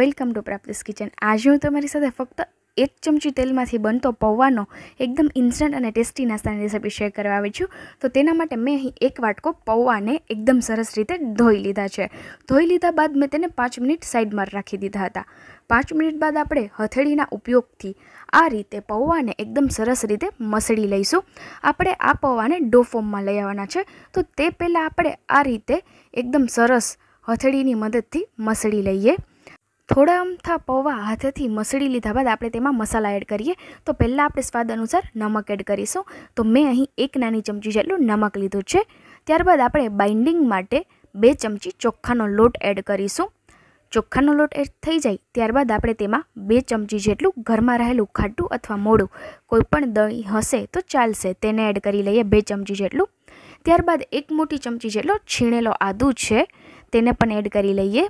welcome to પ્રાપ્તિસ kitchen આજે હું તમારી સાથે ફક્ત એક ચમચી તેલમાંથી બનતો પૌવાનો એકદમ ઇન્સ્ટન્ટ અને ટેસ્ટી નાસ્તાની રેસીપી શેર કરવા આવી છું તો તેના માટે મેં અહીં એક વાટકો પૌવાને એકદમ સરસ રીતે ધોઈ લીધા છે ધોઈ લીધા બાદ મેં તેને પાંચ મિનિટ સાઈડમાં રાખી દીધા હતા પાંચ મિનિટ બાદ આપણે હથેળીના ઉપયોગથી આ રીતે પૌવાને એકદમ સરસ રીતે મસળી લઈશું આપણે આ પૌવાને ડો ફોર્મમાં લઈ આવવાના છે તો તે પહેલાં આપણે આ રીતે એકદમ સરસ હથેળીની મદદથી મસળી લઈએ થોડા અમથા પૌવા હાથેથી મસળી લીધા બાદ આપણે તેમાં મસાલા એડ કરીએ તો પહેલાં આપણે સ્વાદ અનુસાર નમક એડ કરીશું તો મેં અહીં એક નાની ચમચી જેટલું નમક લીધું છે ત્યારબાદ આપણે બાઇન્ડિંગ માટે બે ચમચી ચોખાનો લોટ એડ કરીશું ચોખાનો લોટ એડ થઈ જાય ત્યારબાદ આપણે તેમાં બે ચમચી જેટલું ઘરમાં રહેલું ખાટું અથવા મોડું કોઈપણ દહીં હશે તો ચાલશે તેને એડ કરી લઈએ બે ચમચી જેટલું ત્યારબાદ એક મોટી ચમચી જેટલો છીણેલો આદુ છે તેને પણ એડ કરી લઈએ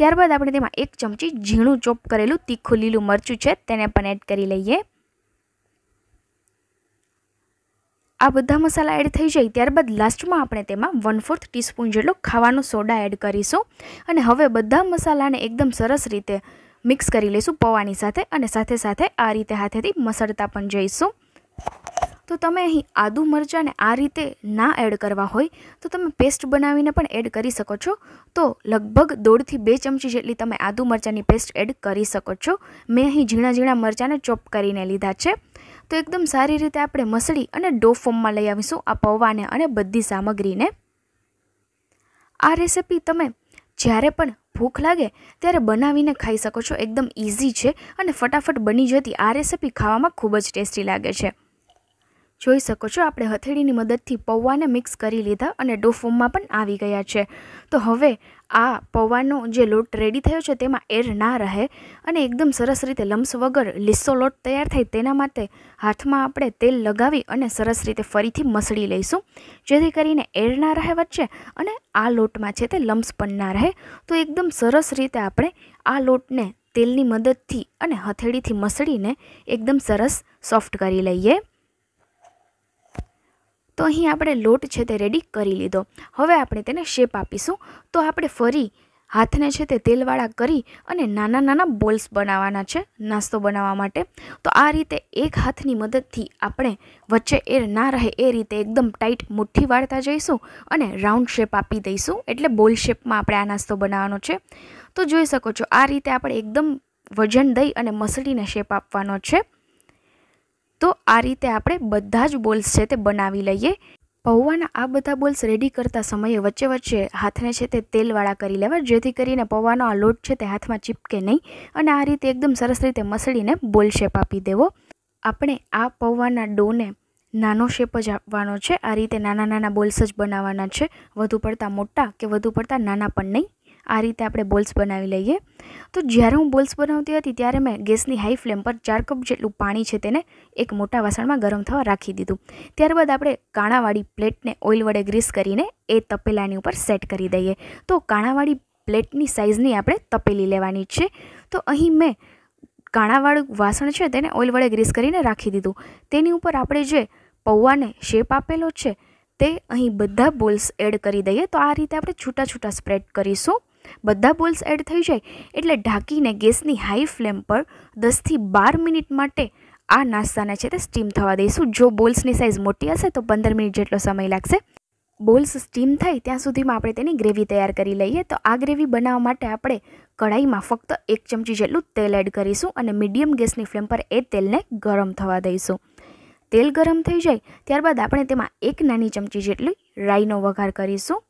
ત્યારબાદ આપણે તેમાં એક ચમચી ઝીણું ચોપ કરેલું તીખું લીલું મરચું છે તેને પણ એડ કરી લઈએ આ બધા મસાલા એડ થઈ જાય ત્યારબાદ લાસ્ટમાં આપણે તેમાં વન ફોર્થ ટીસ્પૂન જેટલો ખાવાનો સોડા એડ કરીશું અને હવે બધા મસાલાને એકદમ સરસ રીતે મિક્સ કરી લઈશું પૌવાની સાથે અને સાથે સાથે આ રીતે હાથેથી મસળતા પણ જઈશું તો તમે અહીં આદુ મરચાંને આ રીતે ના એડ કરવા હોય તો તમે પેસ્ટ બનાવીને પણ એડ કરી શકો છો તો લગભગ દોઢથી બે ચમચી જેટલી તમે આદુ મરચાંની પેસ્ટ એડ કરી શકો છો મેં અહીં ઝીણા ઝીણા મરચાંને ચોપ કરીને લીધા છે તો એકદમ સારી રીતે આપણે મસળી અને ડો ફોર્મમાં લઈ આવીશું આ પૌવાને અને બધી સામગ્રીને આ રેસીપી તમે જ્યારે પણ ભૂખ લાગે ત્યારે બનાવીને ખાઈ શકો છો એકદમ ઇઝી છે અને ફટાફટ બની જતી આ રેસીપી ખાવામાં ખૂબ જ ટેસ્ટી લાગે છે જોઈ શકો છો આપણે હથેળીની મદદથી પૌવાને મિક્સ કરી લીધા અને ડો પણ આવી ગયા છે તો હવે આ પૌવાનો જે લોટ રેડી થયો છે તેમાં એર ના રહે અને એકદમ સરસ રીતે લમ્સ વગર લીસો લોટ તૈયાર થાય તેના માટે હાથમાં આપણે તેલ લગાવી અને સરસ રીતે ફરીથી મસળી લઈશું જેથી કરીને એર ના રહે વચ્ચે અને આ લોટમાં છે તે લમ્સ પણ ના રહે તો એકદમ સરસ રીતે આપણે આ લોટને તેલની મદદથી અને હથેળીથી મસળીને એકદમ સરસ સોફ્ટ કરી લઈએ તો અહીં આપણે લોટ છે તે રેડી કરી લીધો હવે આપણે તેને શેપ આપીશું તો આપણે ફરી હાથને છે તે તેલવાળા કરી અને નાના નાના બોલ્સ બનાવવાના છે નાસ્તો બનાવવા માટે તો આ રીતે એક હાથની મદદથી આપણે વચ્ચે એર ના રહે એ રીતે એકદમ ટાઈટ મુઠ્ઠી વાળતા જઈશું અને રાઉન્ડ શેપ આપી દઈશું એટલે બોલ શેપમાં આપણે આ નાસ્તો બનાવવાનો છે તો જોઈ શકો છો આ રીતે આપણે એકદમ વજન દઈ અને મસળીને શેપ આપવાનો છે તો આ રીતે આપણે બધા જ બોલ્સ છે તે બનાવી લઈએ પૌવાના આ બધા બોલ્સ રેડી કરતા સમયે વચ્ચે વચ્ચે હાથને છે તે તેલવાળા કરી લેવા જેથી કરીને પૌવાનો આ લોટ છે તે હાથમાં ચીપકે નહીં અને આ રીતે એકદમ સરસ રીતે મસળીને બોલ શેપ આપી દેવો આપણે આ પૌવાના ડોને નાનો શેપ જ આપવાનો છે આ રીતે નાના નાના બોલ્સ જ બનાવવાના છે વધુ પડતા મોટા કે વધુ પડતા નાના પણ નહીં આ રીતે આપણે બોલ્સ બનાવી લઈએ તો જ્યારે હું બોલ્સ બનાવતી હતી ત્યારે મેં ગેસની હાઈ ફ્લેમ પર ચાર કપ જેટલું પાણી છે તેને એક મોટા વાસણમાં ગરમ થવા રાખી દીધું ત્યારબાદ આપણે કાણાવાળી પ્લેટને ઓઇલ વડે ગ્રીસ કરીને એ તપેલાની ઉપર સેટ કરી દઈએ તો કાણાવાળી પ્લેટની સાઇઝની આપણે તપેલી લેવાની છે તો અહીં મેં કાણાવાળું વાસણ છે તેને ઓઇલ વડે ગ્રીસ કરીને રાખી દીધું તેની ઉપર આપણે જે પૌવાને શેપ આપેલો છે તે અહીં બધા બોલ્સ એડ કરી દઈએ તો આ રીતે આપણે છૂટા છૂટા સ્પ્રેડ કરીશું બધા બોલ્સ એડ થઈ જાય એટલે ઢાંકીને ગેસની હાઈ ફ્લેમ પર દસથી બાર મિનિટ માટે આ નાસ્તાને છે તે સ્ટીમ થવા દઈશું જો બોલ્સની સાઇઝ મોટી હશે તો પંદર મિનિટ જેટલો સમય લાગશે બોલ્સ સ્ટીમ થાય ત્યાં સુધીમાં આપણે તેની ગ્રેવી તૈયાર કરી લઈએ તો આ ગ્રેવી બનાવવા માટે આપણે કઢાઈમાં ફક્ત એક ચમચી જેટલું તેલ એડ કરીશું અને મીડિયમ ગેસની ફ્લેમ પર એ તેલને ગરમ થવા દઈશું તેલ ગરમ થઈ જાય ત્યારબાદ આપણે તેમાં એક નાની ચમચી જેટલી રાઈનો વઘાર કરીશું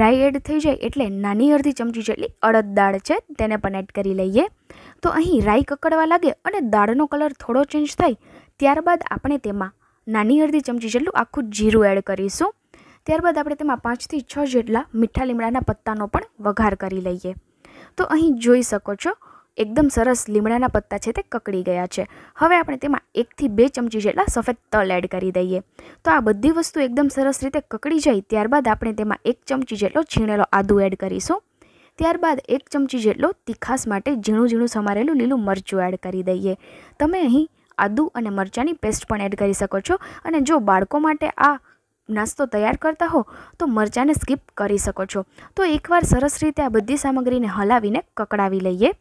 રાઈ એડ થઈ જાય એટલે નાની અડધી ચમચી જેટલી અડદ દાળ છે તેને પણ એડ કરી લઈએ તો અહીં રાઈ કકડવા લાગે અને દાળનો કલર થોડો ચેન્જ થાય ત્યારબાદ આપણે તેમાં નાની અડધી ચમચી જેટલું આખું જીરું એડ કરીશું ત્યારબાદ આપણે તેમાં પાંચથી છ જેટલા મીઠા લીમડાના પત્તાનો પણ વઘાર કરી લઈએ તો અહીં જોઈ શકો છો એકદમ સરસ લીમડાના પત્તા છે તે કકડી ગયા છે હવે આપણે તેમાં એકથી બે ચમચી જેટલા સફેદ તલ એડ કરી દઈએ તો આ બધી વસ્તુ એકદમ સરસ રીતે કકડી જાય ત્યારબાદ આપણે તેમાં એક ચમચી જેટલો છીણેલો આદુ એડ કરીશું ત્યારબાદ એક ચમચી જેટલો તીખાસ માટે ઝીણું ઝીણું સમારેલું લીલું મરચું એડ કરી દઈએ તમે અહીં આદુ અને મરચાંની પેસ્ટ પણ એડ કરી શકો છો અને જો બાળકો માટે આ નાસ્તો તૈયાર કરતા હો તો મરચાંને સ્કીપ કરી શકો છો તો એકવાર સરસ રીતે આ બધી સામગ્રીને હલાવીને કકડાવી લઈએ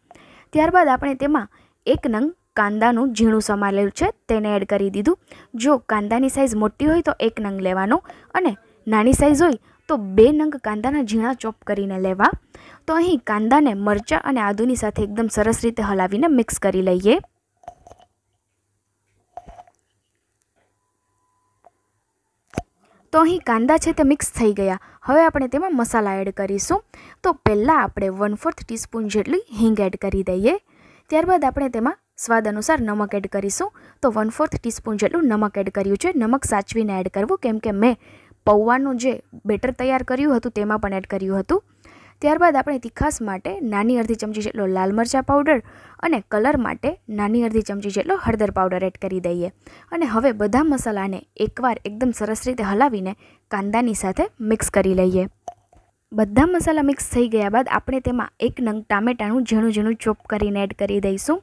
ત્યારબાદ આપણે તેમાં એક નંગ કાંદાનું ઝીણું સમારેલું છે તેને એડ કરી દીધું જો કાંદાની સાઇઝ મોટી હોય તો એક નંગ લેવાનો અને નાની સાઇઝ હોય તો બે નંગ કાંદાના ઝીણા ચોપ કરીને લેવા તો અહીં કાંદાને મરચાં અને આદુની સાથે એકદમ સરસ રીતે હલાવીને મિક્સ કરી લઈએ તો અહીં કાંદા છે તે મિક્સ થઈ ગયા હવે આપણે તેમાં મસાલા એડ કરીશું તો પહેલાં આપણે વન ફોર્થ ટીસ્પૂન જેટલી હિંગ એડ કરી દઈએ ત્યારબાદ આપણે તેમાં સ્વાદ અનુસાર નમક એડ કરીશું તો વન ફોર્થ ટીસ્પૂન જેટલું નમક એડ કર્યું છે નમક સાચવીને એડ કરવું કેમ કે મેં પૌવાનું જે બેટર તૈયાર કર્યું હતું તેમાં પણ એડ કર્યું હતું ત્યારબાદ આપણે તીખાસ માટે નાની અડધી ચમચી જેટલો લાલ મરચાં પાવડર અને કલર માટે નાની અડધી ચમચી જેટલો હળદર પાવડર એડ કરી દઈએ અને હવે બધા મસાલાને એકવાર એકદમ સરસ રીતે હલાવીને કાંદાની સાથે મિક્સ કરી લઈએ બધા મસાલા મિક્સ થઈ ગયા બાદ આપણે તેમાં એક નંગ ટામેટાનું ઝીણું ઝીણું ચોપ કરીને એડ કરી દઈશું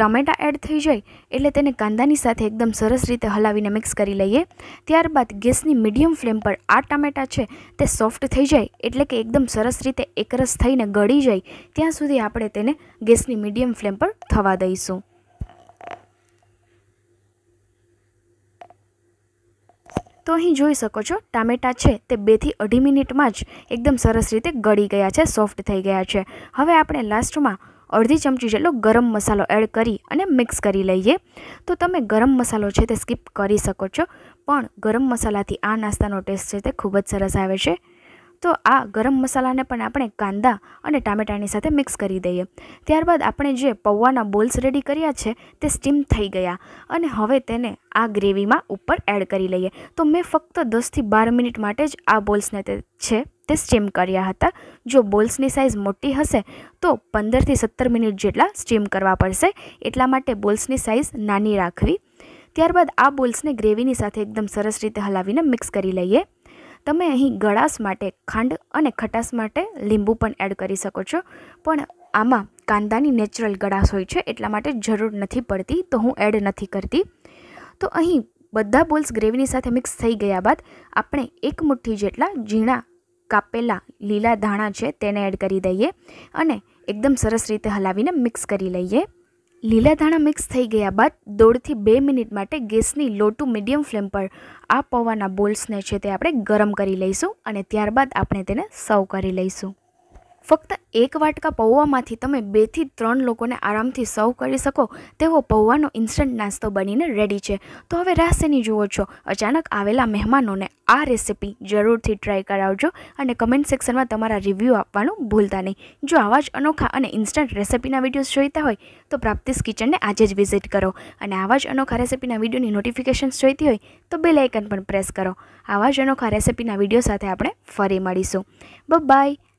ટામેટાં એડ થઈ જાય એટલે તેને કાંદાની સાથે એકદમ સરસ રીતે હલાવીને મિક્સ કરી લઈએ ત્યારબાદ ગેસની મીડિયમ ફ્લેમ પર આ ટામેટાં છે તે સોફ્ટ થઈ જાય એટલે કે એકદમ સરસ રીતે એકરસ થઈને ગળી જાય ત્યાં સુધી આપણે તેને ગેસની મીડિયમ ફ્લેમ પર થવા દઈશું તો અહીં જોઈ શકો છો ટામેટાં છે તે બેથી અઢી મિનિટમાં જ એકદમ સરસ રીતે ગળી ગયા છે સોફ્ટ થઈ ગયા છે હવે આપણે લાસ્ટમાં અડધી ચમચી જેટલો ગરમ મસાલો એડ કરી અને મિક્સ કરી લઈએ તો તમે ગરમ મસાલો છે તે સ્કીપ કરી શકો છો પણ ગરમ મસાલાથી આ નાસ્તાનો ટેસ્ટ છે તે ખૂબ જ સરસ આવે છે તો આ ગરમ મસાલાને પણ આપણે કાંદા અને ટામેટાની સાથે મિક્સ કરી દઈએ ત્યારબાદ આપણે જે પૌવાના બોલ્સ રેડી કર્યા છે તે સ્ટીમ થઈ ગયા અને હવે તેને આ ગ્રેવીમાં ઉપર એડ કરી લઈએ તો મેં ફક્ત દસથી બાર મિનિટ માટે જ આ બોલ્સને તે છે તે સ્ટીમ કર્યા હતા જો બોલ્સની સાઇઝ મોટી હશે તો પંદરથી સત્તર મિનિટ જેટલા સ્ટીમ કરવા પડશે એટલા માટે બોલ્સની સાઇઝ નાની રાખવી ત્યારબાદ આ બોલ્સને ગ્રેવીની સાથે એકદમ સરસ રીતે હલાવીને મિક્સ કરી લઈએ તમે અહીં ગળાશ માટે ખાંડ અને ખટાશ માટે લીંબુ પણ એડ કરી શકો છો પણ આમાં કાંદાની નેચરલ ગળાશ હોય છે એટલા માટે જરૂર નથી પડતી તો હું એડ નથી કરતી તો અહીં બધા બોલ્સ ગ્રેવીની સાથે મિક્સ થઈ ગયા બાદ આપણે એક મુઠ્ઠી જેટલા ઝીણા કાપેલા લીલા ધાણા છે તેને એડ કરી દઈએ અને એકદમ સરસ રીતે હલાવીને મિક્સ કરી લઈએ લીલા ધાણા મિક્સ થઈ ગયા બાદ દોઢથી બે મિનિટ માટે ગેસની લો ટુ મીડિયમ ફ્લેમ પર આ પૌવાના બોલ્સને છે તે આપણે ગરમ કરી લઈશું અને ત્યારબાદ આપણે તેને સર્વ કરી લઈશું ફક્ત એક વાટકા પૌવામાંથી તમે બેથી ત્રણ લોકોને આરામથી સર્વ કરી શકો તેવો પૌવાનો ઇન્સ્ટન્ટ નાસ્તો બનીને રેડી છે તો હવે રાહ જુઓ છો અચાનક આવેલા મહેમાનોને આ રેસિપી જરૂરથી ટ્રાય કરાવજો અને કમેન્ટ સેક્શનમાં તમારા રિવ્યૂ આપવાનું ભૂલતા નહીં જો આવા જ અનોખા અને ઇન્સ્ટન્ટ રેસિપીના વિડીયોઝ જોઈતા હોય તો પ્રાપ્તિસ કિચનને આજે જ વિઝિટ કરો અને આવા જ અનોખા રેસિપીના વિડીયોની નોટિફિકેશન્સ જોઈતી હોય તો બે લાઇકન પણ પ્રેસ કરો આવા જ અનોખા રેસિપીના વિડીયો સાથે આપણે ફરી મળીશું બ બાય